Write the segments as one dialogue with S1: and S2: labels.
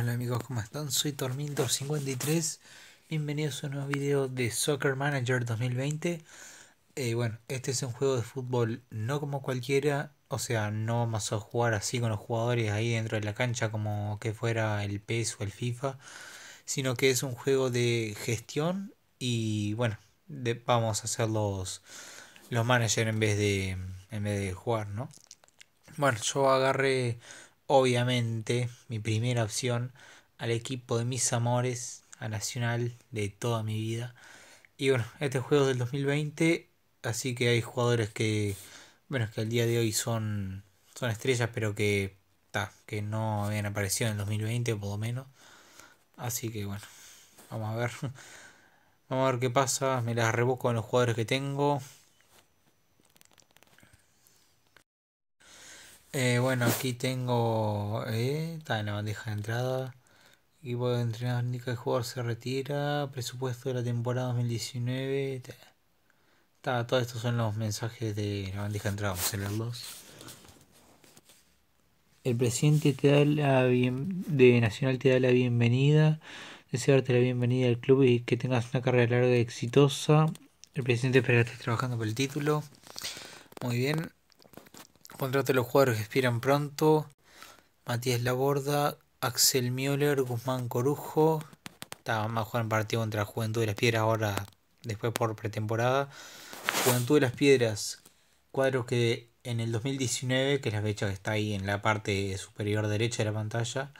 S1: Hola amigos, ¿cómo están? Soy Tormento53. Bienvenidos a un nuevo video de Soccer Manager 2020. Eh, bueno, este es un juego de fútbol no como cualquiera. O sea, no vamos a jugar así con los jugadores ahí dentro de la cancha como que fuera el PES o el FIFA. Sino que es un juego de gestión y bueno, vamos a ser los, los managers en vez, de, en vez de jugar, ¿no? Bueno, yo agarré obviamente, mi primera opción al equipo de mis amores, a Nacional de toda mi vida. Y bueno, este juego es del 2020, así que hay jugadores que, bueno, que al día de hoy son, son estrellas, pero que, que no habían aparecido en el 2020, por lo menos. Así que bueno, vamos a ver. Vamos a ver qué pasa. Me las revoco en los jugadores que tengo. Eh, bueno, aquí tengo. Eh, está en la bandeja de entrada. Equipo de entrenador indica el jugador se retira. Presupuesto de la temporada 2019. Está, todos estos son los mensajes de la bandeja de entrada. Vamos a leerlos. El presidente te da la de Nacional te da la bienvenida. Desearte la bienvenida al club y que tengas una carrera larga y exitosa. El presidente espera que estés trabajando por el título. Muy bien contrato de los jugadores que expiran pronto. Matías Laborda, Axel Müller, Guzmán Corujo. estaba más a en partido contra Juventud de las Piedras ahora, después por pretemporada. Juventud de las Piedras, cuadro que en el 2019, que es la fecha que está ahí en la parte superior derecha de la pantalla,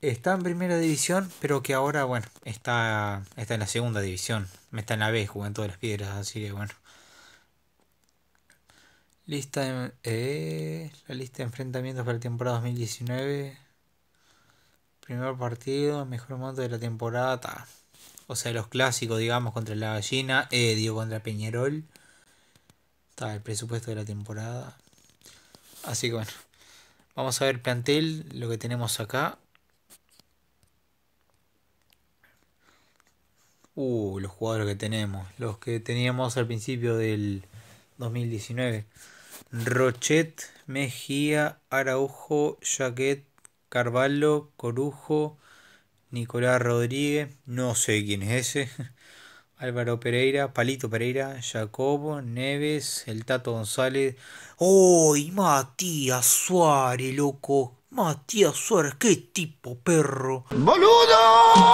S1: está en primera división, pero que ahora, bueno, está, está en la segunda división. Me Está en la B, Juventud de las Piedras, así que bueno. Lista de, eh, la lista de enfrentamientos para la temporada 2019. Primer partido, mejor momento de la temporada. O sea, los clásicos, digamos, contra la gallina. Eh, contra Peñarol. Está el presupuesto de la temporada. Así que bueno. Vamos a ver plantel, lo que tenemos acá. Uh, los jugadores que tenemos. Los que teníamos al principio del 2019. Rochet, Mejía, Araujo, Jaquet, Carvalho, Corujo, Nicolás Rodríguez, no sé quién es ese, Álvaro Pereira, Palito Pereira, Jacobo, Neves, el Tato González. ¡Uy, Matías Suárez, loco! Matías Suárez, qué tipo perro. ¡Boludo!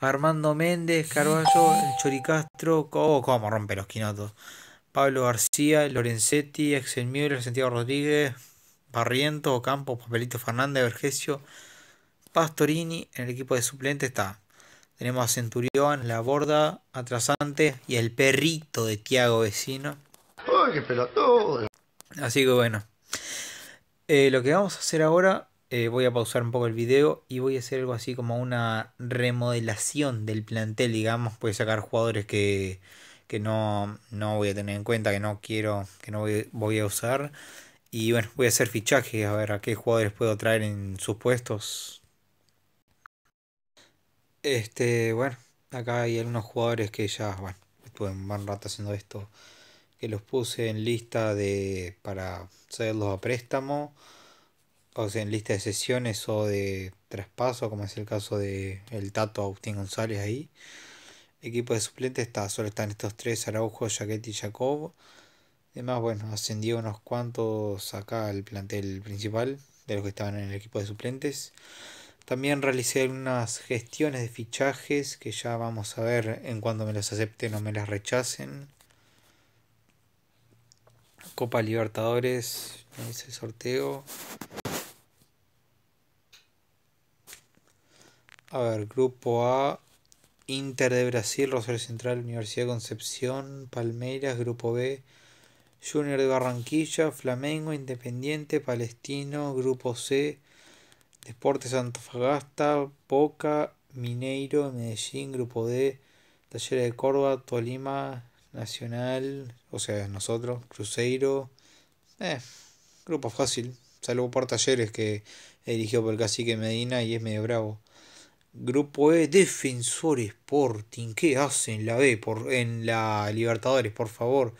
S1: Armando Méndez, Carvalho, el Choricastro. Oh, cómo rompe los quinotos. Pablo García, Lorenzetti, Axel Müller, Santiago Rodríguez, Barriento, Ocampo, Papelito Fernández, Vergesio, Pastorini. En el equipo de suplente está. Tenemos a Centurión, La Borda, Atrasante y el perrito de Tiago Vecino. ¡Ay, qué pelotudo! Así que bueno. Eh, lo que vamos a hacer ahora, eh, voy a pausar un poco el video y voy a hacer algo así como una remodelación del plantel, digamos. puede sacar jugadores que que no, no voy a tener en cuenta, que no quiero, que no voy, a usar. Y bueno, voy a hacer fichajes, a ver a qué jugadores puedo traer en sus puestos. Este, bueno, acá hay algunos jugadores que ya, bueno, estuve un buen rato haciendo esto, que los puse en lista de para cederlos a préstamo, o sea, en lista de sesiones o de traspaso, como es el caso de el Tato Agustín González ahí equipo de suplentes está, solo están estos tres, Araujo, Jaquet y Jacob. Además, bueno, ascendió unos cuantos acá al plantel principal de los que estaban en el equipo de suplentes. También realicé algunas gestiones de fichajes que ya vamos a ver en cuando me los acepten o me las rechacen. Copa Libertadores, es el sorteo. A ver, grupo A, Inter de Brasil, Rosario Central, Universidad de Concepción, Palmeiras, Grupo B, Junior de Barranquilla, Flamengo, Independiente, Palestino, Grupo C, Deportes Antofagasta, Boca, Mineiro, Medellín, Grupo D, Talleres de Córdoba, Tolima, Nacional, o sea, nosotros, Cruzeiro, eh, grupo fácil, salvo por Talleres que dirigido por el cacique Medina y es medio bravo. Grupo E, Defensor Sporting. ¿Qué hacen la B por, en la Libertadores, por favor?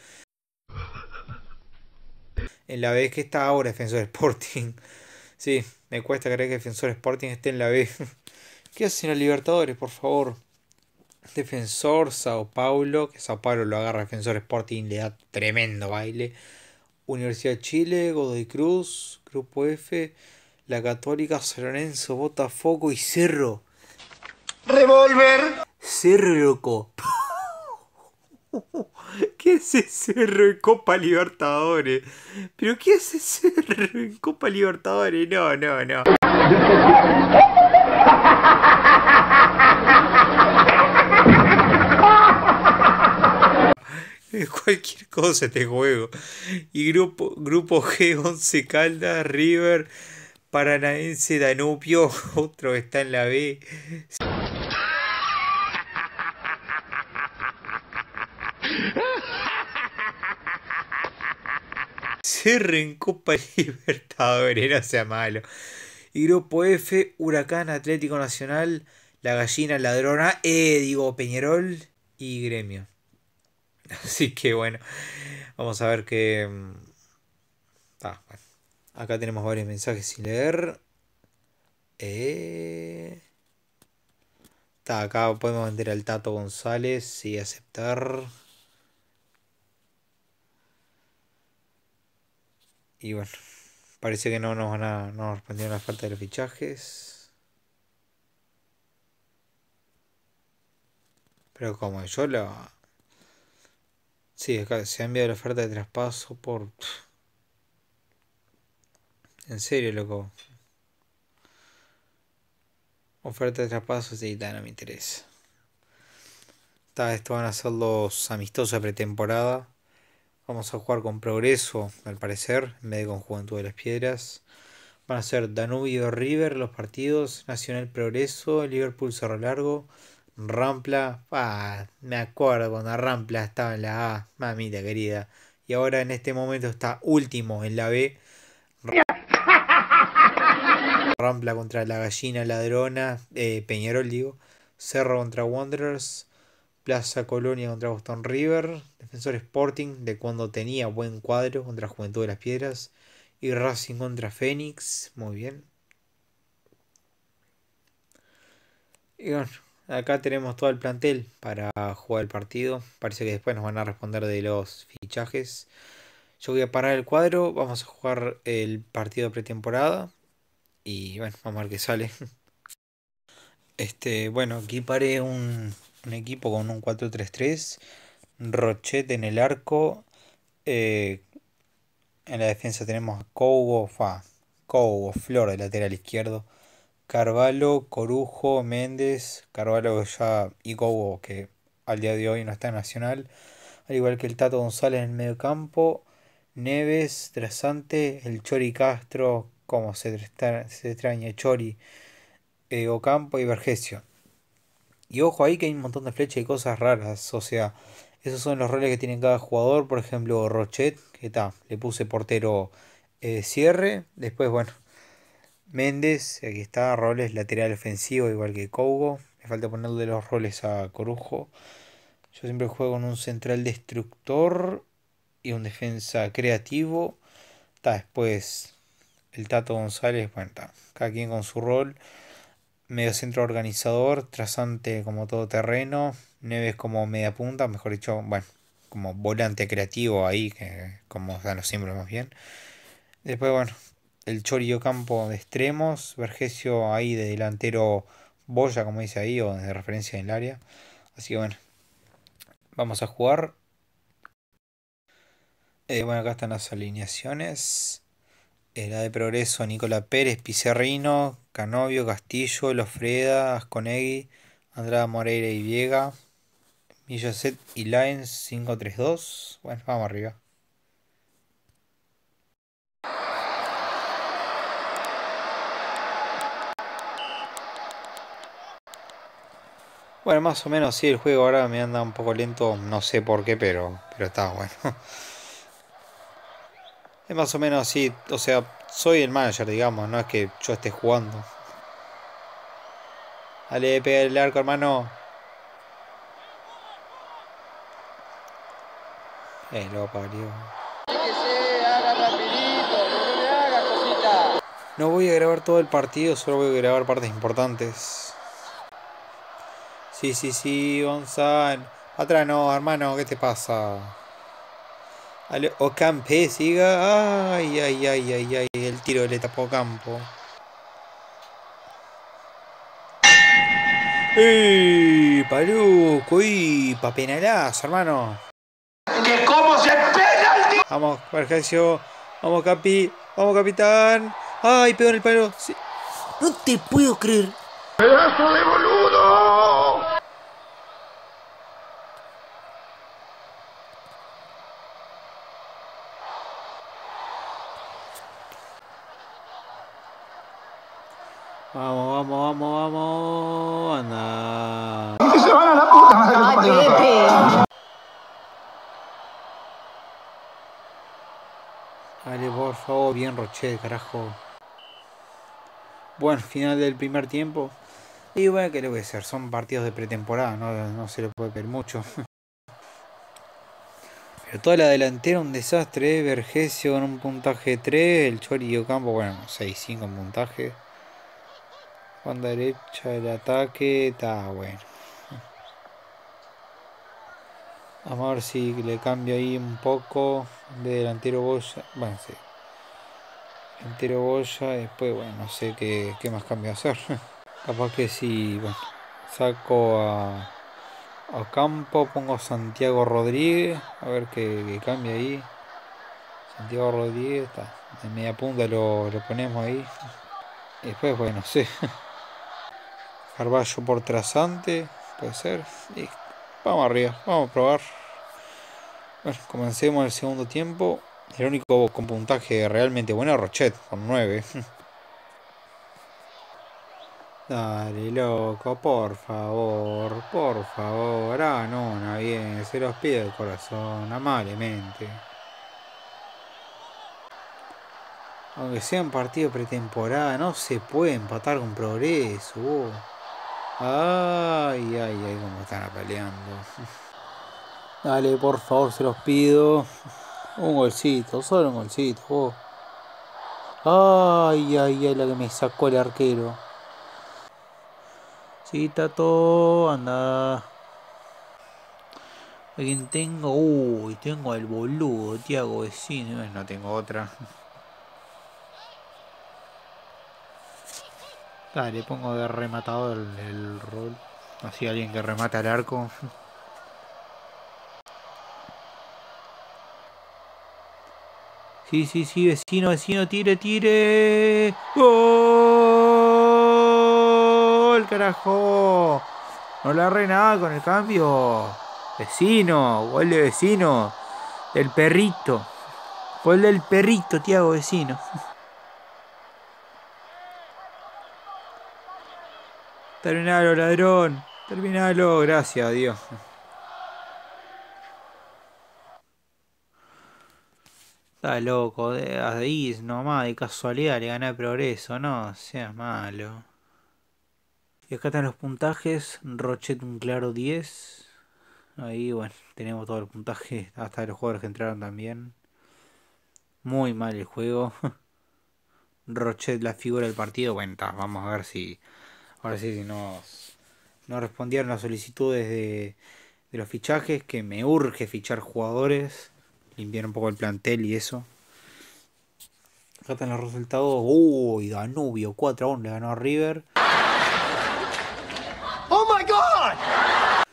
S1: En la B ¿Qué que está ahora Defensor Sporting. Sí, me cuesta creer que Defensor Sporting esté en la B. ¿Qué hacen la Libertadores, por favor? Defensor Sao Paulo, que Sao Paulo lo agarra Defensor Sporting, le da tremendo baile. Universidad de Chile, Godoy Cruz, Grupo F, La Católica, San Lorenzo, Botafogo y Cerro. Revolver. Cerroco. ¿Qué es ese cerro en Copa Libertadores? ¿Pero qué es ese cerro Copa Libertadores? No, no, no. Es Cualquier cosa este juego. Y grupo, grupo G, 11 Caldas, River, Paranaense, Danubio, otro está en la B. se en Copa Libertadores, no sea malo. Y grupo F, Huracán Atlético Nacional, La Gallina Ladrona, eh, digo Peñarol y Gremio. Así que bueno, vamos a ver que... Mm, acá tenemos varios mensajes sin leer. Eh... acá podemos vender al Tato González y aceptar. Y bueno, parece que no nos van a no respondieron la falta de los fichajes. Pero como yo la... Sí, se ha enviado la oferta de traspaso por... En serio, loco. Oferta de traspaso, sí, no me interesa. Está, esto van a ser los amistosos de pretemporada. Vamos a jugar con Progreso, al parecer, en vez de con Juventud de las Piedras. Van a ser Danubio River los partidos, Nacional Progreso, Liverpool Cerro Largo, Rampla. Ah, me acuerdo cuando Rampla estaba en la A, mamita querida. Y ahora en este momento está último en la B. Rampla contra la gallina ladrona, eh, Peñarol digo. Cerro contra Wanderers, Plaza Colonia contra Boston River, Defensor Sporting de cuando tenía buen cuadro contra Juventud de las Piedras y Racing contra Fénix, muy bien. Y bueno, acá tenemos todo el plantel para jugar el partido. Parece que después nos van a responder de los fichajes. Yo voy a parar el cuadro, vamos a jugar el partido pretemporada y bueno, vamos a ver qué sale. Este, bueno, aquí paré un un equipo con un 4-3-3, Rochette en el arco, eh, en la defensa tenemos a Cougo, Fa, Flor de lateral izquierdo, Carvalho, Corujo, Méndez, Carvalho ya y Cobo, que al día de hoy no está en Nacional, al igual que el Tato González en el medio campo, Neves, Trasante, el Chori Castro, como se, extraña Chori, eh, Ocampo y Vergesio. Y ojo ahí que hay un montón de flechas y cosas raras. O sea, esos son los roles que tiene cada jugador. Por ejemplo, Rochet, que está, le puse portero cierre. Eh, después, bueno, Méndez, aquí está, roles lateral ofensivo, igual que Kougo. Me falta ponerle los roles a Corujo. Yo siempre juego con un central destructor y un defensa creativo. Está después el Tato González, bueno, está, cada quien con su rol. Medio centro organizador, trazante como todo terreno, Neves como media punta, mejor dicho, bueno, como volante creativo ahí, que como dan los símbolos más bien. Después, bueno, el Chorio Campo de extremos, Vergesio ahí de delantero Boya, como dice ahí, o de referencia en el área. Así que bueno, vamos a jugar. Eh, bueno, acá están las alineaciones la de Progreso, Nicolás Pérez, Pizarrino, Canovio, Castillo, Lofreda, Asconegui, Andrada Moreira y Viega, Millaset y Lines 532. Bueno, vamos arriba. Bueno, más o menos sí, el juego ahora me anda un poco lento, no sé por qué, pero, pero está bueno. Es más o menos así, o sea, soy el manager, digamos, no es que yo esté jugando. Dale, pega el arco, hermano. Eh, lo parió. No voy a grabar todo el partido, solo voy a grabar partes importantes. Sí, sí, sí, Gonzalo. Atrás no, hermano, ¿qué te pasa? Ale Ocampe siga. Ay, ay, ay, ay, ay. El tiro le tapó campo. ¡Ey! ¡Paluco! ¡Y! ¡Pa penalazo, hermano! que cómo se tío! Vamos, Valgencio. Vamos, Capi. Vamos, capitán. ¡Ay, pegó en el palo! No te puedo creer. ¡Pedazo de boludo! Roche, carajo. Bueno, final del primer tiempo. Y bueno, ¿qué le voy ser, Son partidos de pretemporada, no, se le puede ver mucho. Pero toda la delantera un desastre, ¿eh? Vergesio con un puntaje 3, el Chori campo bueno, 6-5 en puntaje. Banda derecha, el ataque, está bueno. Vamos a ver si le cambio ahí un poco de delantero Bueno, sí entero Goya. Después, bueno, no sé qué, más cambio hacer. Capaz que si, saco a, a Campo, pongo Santiago Rodríguez, a ver qué, cambia ahí. Santiago Rodríguez, está, de media punta lo, ponemos ahí. Y después, bueno, sé. Carballo por trasante, puede ser. Y vamos arriba, vamos a probar. Bueno, comencemos el segundo tiempo. El único con puntaje realmente bueno es Rochet, con 9. Dale, loco, por favor, por favor. Ah, no, no, bien, se los pido el corazón, amablemente. Aunque sea un partido pretemporada, no se puede empatar con progreso. Ay, ay, ay, cómo están peleando. Dale, por favor, se los pido. Un golcito, solo un golcito. Ay, ay, ay, la que me sacó el arquero. Sí, Tato, anda. Alguien tengo. Uy, tengo al boludo, Tiago Vecino. No tengo otra. Dale, pongo de rematador el, el rol. Así alguien que remata el arco. Sí, sí, sí, vecino, vecino, tire, tire. ¡Gol! ¡Carajo! No la agarré nada con el cambio. Vecino, vuelve vecino. el perrito. huele el perrito, Tiago Vecino. Terminalo, ladrón. Terminalo, gracias Dios. Está loco, de nomás, de casualidad le gané progreso, no, sea malo. Y acá están los puntajes, Rochet un claro 10. Ahí, bueno, tenemos todo el puntaje, hasta los jugadores que entraron también. Muy mal el juego. Rochet la figura del partido, bueno, vamos a ver si... Ahora sí, si nos, no respondieron las solicitudes de, de los fichajes, que me urge fichar jugadores limpiar un poco el plantel y eso. Acá están los resultados. Uy, Danubio 4 a 1 le ganó a River. ¡Oh my god!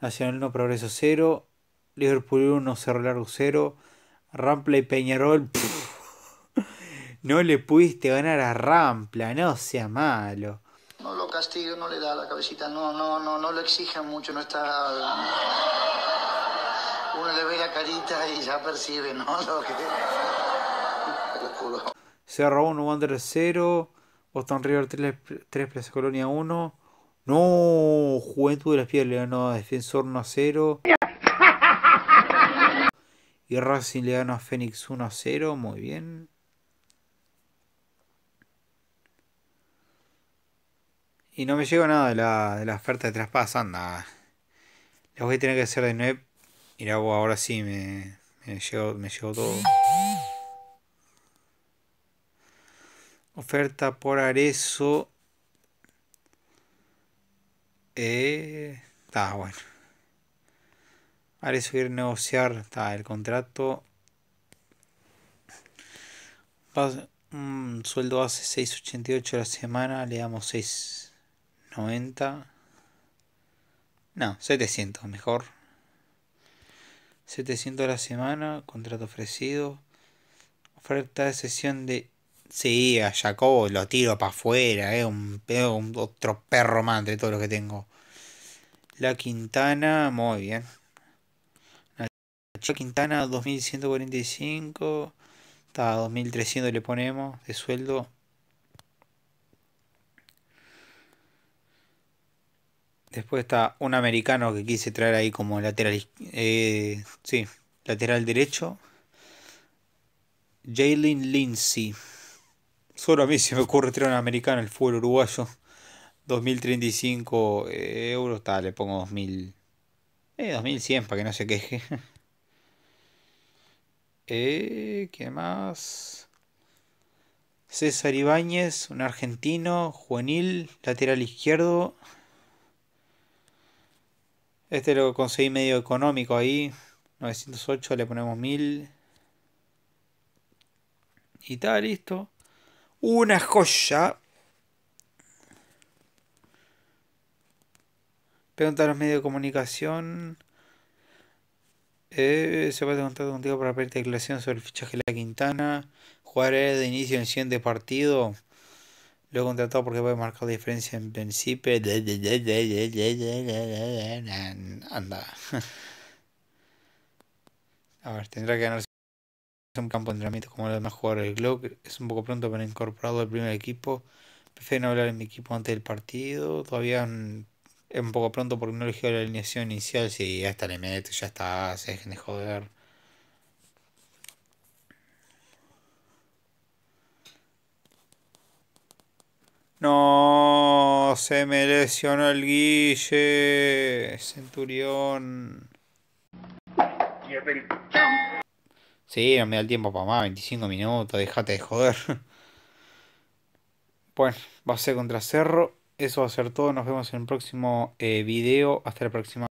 S1: Nacional 1 Progreso 0. Liverpool 1 Cerro Largo 0. Rampla y Peñarol. No le pudiste ganar a Rampla, no sea malo. No lo castigo, no le da la cabecita, no, no, no, no lo exija mucho, no está uno le ve la carita y ya percibe, ¿no? Lo que... 1, Wander 0, Boston River 3, Plaza Colonia 1. No, Juventud de las Piedras le ganó a Defensor 1 a 0. Y Racing le ganó a Fénix 1 a 0, muy bien. Y no me llega nada de la, oferta de traspasa anda. la voy a tener que hacer de nuevo Mira, vos, ahora sí me, me, todo. Oferta por Arezo. Eh, está bueno. Arezo quiere negociar está, el contrato. Un mm, sueldo hace 6.88 la semana, le damos 6.90. No, 700 mejor. 700 la semana, contrato ofrecido, oferta de sesión de... Sí, a Jacobo lo tiro para afuera, es eh, un, un, otro perro más de todos los que tengo. La Quintana, muy bien. La Quintana, 2145, está 2300 le ponemos de sueldo. Después está un americano que quise traer ahí como lateral, eh, sí, lateral derecho. Jalen Lindsay. Solo a mí se me ocurre traer un americano el fútbol uruguayo. 2035 eh, euros, tal, le pongo 2000. Eh, 2100 para que no se queje. Eh, ¿Qué más? César Ibáñez, un argentino, juvenil, lateral izquierdo. Este lo conseguí medio económico ahí. 908, le ponemos 1000. Y está listo. Una joya. Pregunta a los medios de comunicación. Eh, se puede contar contigo para pedir declaración sobre el fichaje de la Quintana. Jugaré de inicio en el de partido. Lo he contratado porque voy a marcar la diferencia en principio. Anda. A ver, tendrá que ganarse un campo de entrenamiento como los demás jugadores del Glock. Es un poco pronto para incorporarlo al primer equipo. Prefiero no hablar en mi equipo antes del partido. Todavía es un poco pronto porque no eligió la alineación inicial. Si sí, ya está, le meto, ya está, se dejen de joder. No, se me lesionó el Guille. Centurión. Sí, no me da el tiempo para más, 25 minutos, déjate de joder. Bueno, va a ser contra Cerro. Eso va a ser todo. Nos vemos en el próximo eh, video. Hasta la próxima.